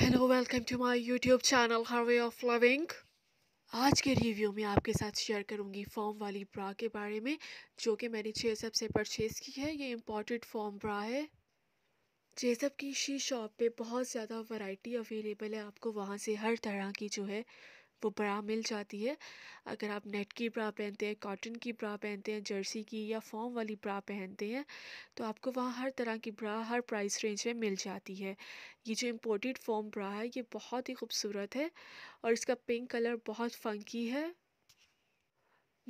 hello welcome to my YouTube channel her way of loving आज के review में आपके साथ शेयर करूंगी फॉर्म वाली ब्रा के बारे में जो कि मैंने जेसअप से परचेज़ की है ये इम्पोर्टेड फॉर्म ब्रा है जेसअप की शी शॉप पे बहुत ज़्यादा वैरायटी अवेलेबल है आपको वहाँ से हर तरह की जो है वो ब्रा मिल जाती है अगर आप नेट की ब्रा पहनते हैं कॉटन की ब्रा पहनते हैं जर्सी की या फॉर्म वाली ब्रा पहनते हैं तो आपको वहाँ हर तरह की ब्रा हर प्राइस रेंज में मिल जाती है ये जो इम्पोर्टेड फॉर्म ब्रा है ये बहुत ही खूबसूरत है और इसका पिंक कलर बहुत फंकी है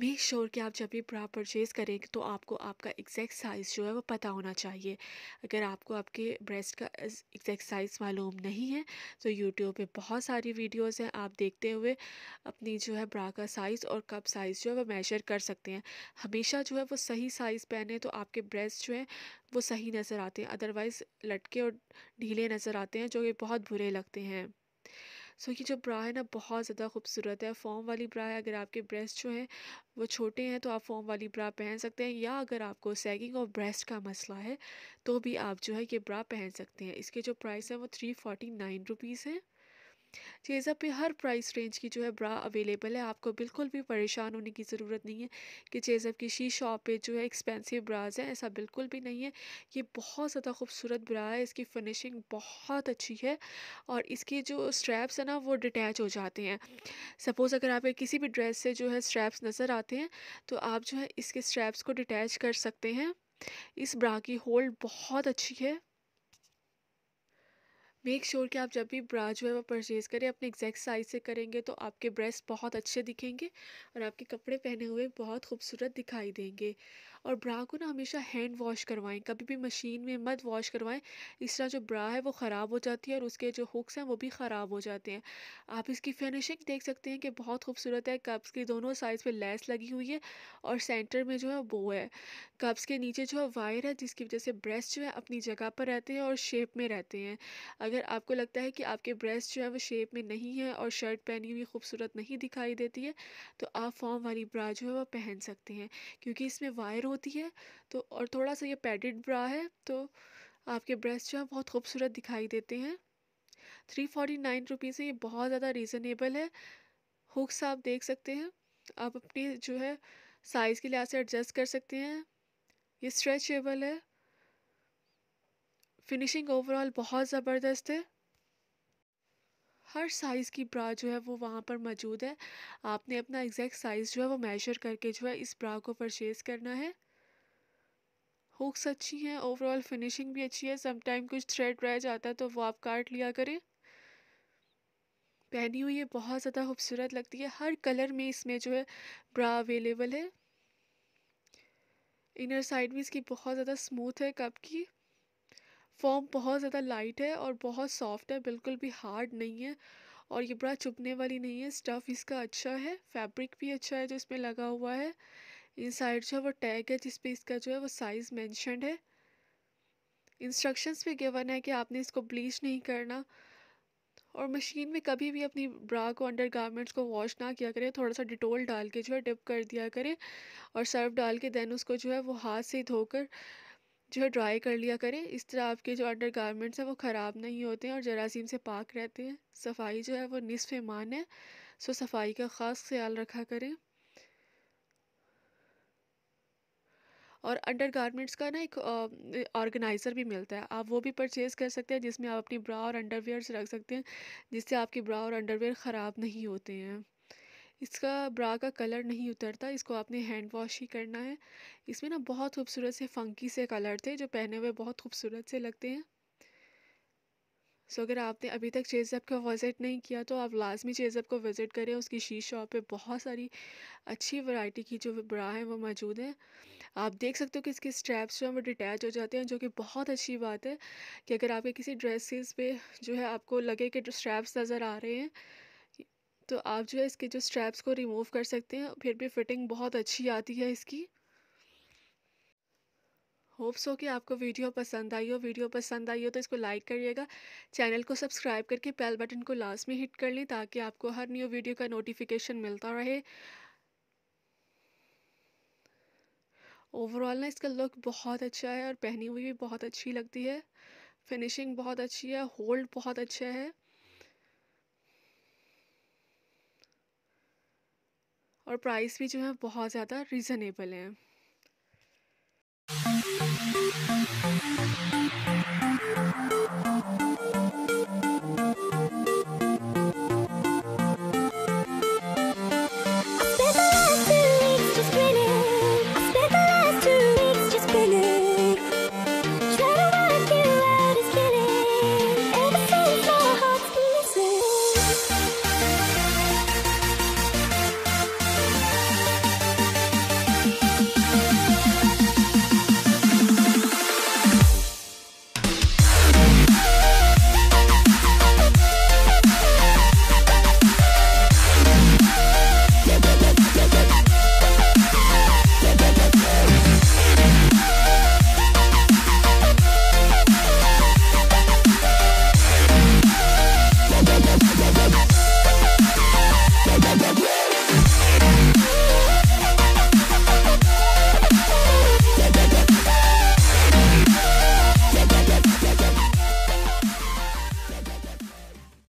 मेक श्योर कि आप जब भी ब्रा परचेज़ करें तो आपको आपका एग्जैक्ट साइज़ जो है वो पता होना चाहिए अगर आपको आपके ब्रेस्ट का एग्जैक्ट साइज़ मालूम नहीं है तो यूट्यूब पे बहुत सारी वीडियोस हैं आप देखते हुए अपनी जो है ब्रा का साइज़ और कप साइज़ जो है वो मेजर कर सकते हैं हमेशा जो है वो सही साइज़ पहने तो आपके ब्रेस्ट जो है वो सही नज़र आते हैं अदरवाइज़ लटके और ढीले नज़र आते हैं जो कि बहुत बुरे लगते हैं सो ये जो ब्रा है ना बहुत ज़्यादा खूबसूरत है फॉर्म वाली ब्रा है अगर आपके ब्रेस्ट जो हैं वो छोटे हैं तो आप फॉर्म वाली ब्रा पहन सकते हैं या अगर आपको सैगिंग और ब्रेस्ट का मसला है तो भी आप जो है ये ब्रा पहन सकते हैं इसके जो प्राइस है वो थ्री फोर्टी नाइन रुपीज़ हैं चेज़ा पे हर प्राइस रेंज की जो है ब्रा अवेलेबल है आपको बिल्कुल भी परेशान होने की ज़रूरत नहीं है कि चेज़अप की शी शॉप पे जो है एक्सपेंसिव ब्राज हैं ऐसा बिल्कुल भी नहीं है ये बहुत ज़्यादा खूबसूरत ब्रा है इसकी फिनिशिंग बहुत अच्छी है और इसके जो स्ट्रैप्स हैं ना वो डिटैच हो जाते हैं सपोज़ अगर आप किसी भी ड्रेस से जो है स्ट्रैप्स नज़र आते हैं तो आप जो है इसके स्ट्रैप्स को डिटैच कर सकते हैं इस ब्रा की होल्ड बहुत अच्छी है मेक श्योर sure कि आप जब भी ब्रा जो है वो परचेज़ करें अपने एग्जैक्ट साइज़ से करेंगे तो आपके ब्रेस्ट बहुत अच्छे दिखेंगे और आपके कपड़े पहने हुए बहुत खूबसूरत दिखाई देंगे और ब्रा को ना हमेशा हैंड वॉश करवाएं कभी भी मशीन में मत वॉश करवाएं इस तरह जो ब्रा है वो ख़राब हो जाती है और उसके जो हुक्स हैं वो भी ख़राब हो जाते हैं आप इसकी फिनिशिंग देख सकते हैं कि बहुत खूबसूरत है कप्स की दोनों साइज़ पर लेस लगी हुई है और सेंटर में जो है वो है कप्स के नीचे जो है वायर है जिसकी वजह से ब्रेस्ट जो है अपनी जगह पर रहते हैं और शेप में रहते हैं अगर आपको लगता है कि आपके ब्रेस्ट जो है वो शेप में नहीं है और शर्ट पहनी हुई खूबसूरत नहीं दिखाई देती है तो आप फॉर्म वाली ब्रा जो है वो पहन सकते हैं क्योंकि इसमें वायर होती है तो और थोड़ा सा ये पैडेड ब्रा है तो आपके ब्रेस्ट जो है बहुत खूबसूरत दिखाई देते हैं थ्री फोर्टी नाइन रुपीज़ है ये बहुत ज़्यादा रीज़नेबल है हुक्स आप देख सकते हैं आप अपने जो है साइज़ के लिहाज से एडजस्ट कर सकते हैं ये स्ट्रेचेबल है फिनिशिंग ओवरऑल बहुत ज़बरदस्त है हर साइज़ की ब्रा जो है वो वहाँ पर मौजूद है आपने अपना एग्जैक्ट साइज़ जो है वो मेजर करके जो है इस ब्रा को परचेज़ करना है हुक्स अच्छी हैं ओवरऑल फिनिशिंग भी अच्छी है समटाइम कुछ थ्रेड रह जाता है तो वो आप काट लिया करें पहनी हुई ये बहुत ज़्यादा खूबसूरत लगती है हर कलर में इसमें जो है ब्रा अवेलेबल है इनर साइड भी इसकी बहुत ज़्यादा स्मूथ है कप की फॉर्म बहुत ज़्यादा लाइट है और बहुत सॉफ्ट है बिल्कुल भी हार्ड नहीं है और ये बड़ा चुभने वाली नहीं है स्टफ़ इसका अच्छा है फैब्रिक भी अच्छा है जो इसमें लगा हुआ है इन साइड जो है वो टैग है जिसपे इसका जो है वो साइज़ मैंशनड है इंस्ट्रक्शंस भी गिवन है कि आपने इसको ब्लीच नहीं करना और मशीन में कभी भी अपनी ब्रा को अंडर गारमेंट्स को वॉश ना किया करें थोड़ा सा डिटोल डाल के जो है डिप कर दिया करें और सर्फ डाल के देन उसको जो है वो हाथ से धोकर जो है ड्राई कर लिया करें इस तरह आपके जो अंडर गारमेंट्स हैं वो ख़राब नहीं होते हैं और जरासीम से पाक रहते हैं सफाई जो है वो निसफ़ ईमान है सो सफाई का ख़ास ख्याल रखा करें और अंडर गारमेंट्स का ना एक ऑर्गेनाइज़र भी मिलता है आप वो भी परचेज़ कर सकते हैं जिसमें आप अपनी ब्रा और अंडरवेयर्स रख सकते हैं जिससे आपकी ब्रा और अंडरवेयर ख़राब नहीं होते हैं इसका ब्रा का कलर नहीं उतरता इसको आपने हैंड वॉश ही करना है इसमें ना बहुत खूबसूरत से फ़ंकी से कलर थे जो पहने हुए बहुत खूबसूरत से लगते हैं सो अगर आपने अभी तक चेज़ का को विज़िट नहीं किया तो आप लाजमी चेज़ को विज़िट करें उसकी शीश शॉप पे बहुत सारी अच्छी वैरायटी की जो ब्रा हैं वो मौजूद हैं आप देख सकते हो कि इसके स्ट्रैप्स जो हैं वो डिटैच हो जाते हैं जो कि बहुत अच्छी बात है कि अगर आपके किसी ड्रेसेस पे जो है आपको लगे कि स्ट्रैप्स नज़र आ रहे हैं तो आप जो है इसके जो स्ट्रैप्स को रिमूव कर सकते हैं फिर भी फिटिंग बहुत अच्छी आती है इसकी होप्स हो कि आपको वीडियो पसंद आई हो वीडियो पसंद आई हो तो इसको लाइक करिएगा चैनल को सब्सक्राइब करके बेल बटन को लास्ट में हिट कर लें ताकि आपको हर न्यू वीडियो का नोटिफिकेशन मिलता रहे ओवरऑल ना इसका लुक बहुत अच्छा है और पहनी हुई भी बहुत अच्छी लगती है फिनिशिंग बहुत अच्छी है होल्ड बहुत अच्छा है और प्राइस भी जो है बहुत ज़्यादा रीज़नेबल है